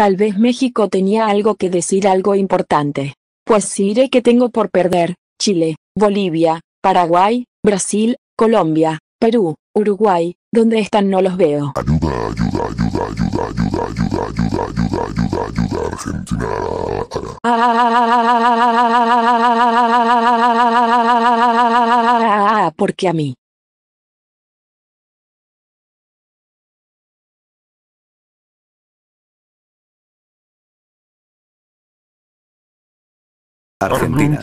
Tal vez México tenía algo que decir algo importante. Pues iré que tengo por perder, Chile, Bolivia, Paraguay, Brasil, Colombia, Perú, Uruguay, donde están no los veo. Ayuda, ayuda, ayuda, ayuda, ayuda, ayuda, ayuda, ayuda, ayuda, ayuda, Argentina. Ah, porque a mí. Argentina.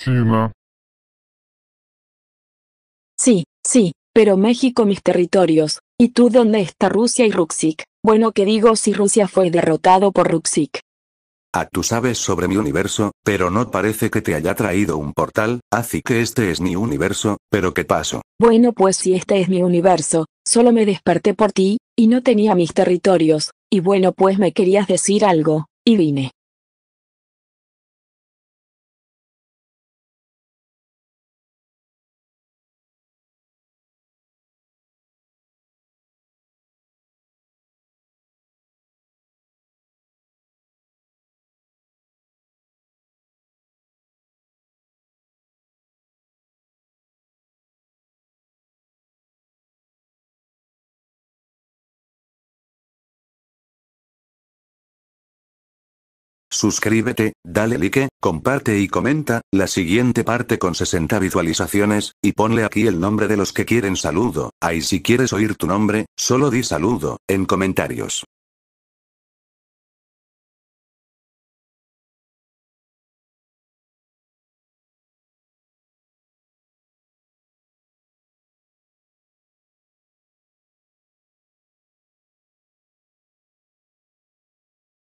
Sí, sí, pero México mis territorios, ¿y tú dónde está Rusia y Ruxik? Bueno que digo si Rusia fue derrotado por Ruxik. Ah, tú sabes sobre mi universo, pero no parece que te haya traído un portal, así que este es mi universo, pero ¿qué pasó? Bueno pues si este es mi universo, solo me desperté por ti, y no tenía mis territorios, y bueno pues me querías decir algo, y vine. Suscríbete, dale like, comparte y comenta, la siguiente parte con 60 visualizaciones, y ponle aquí el nombre de los que quieren saludo, ahí si quieres oír tu nombre, solo di saludo, en comentarios.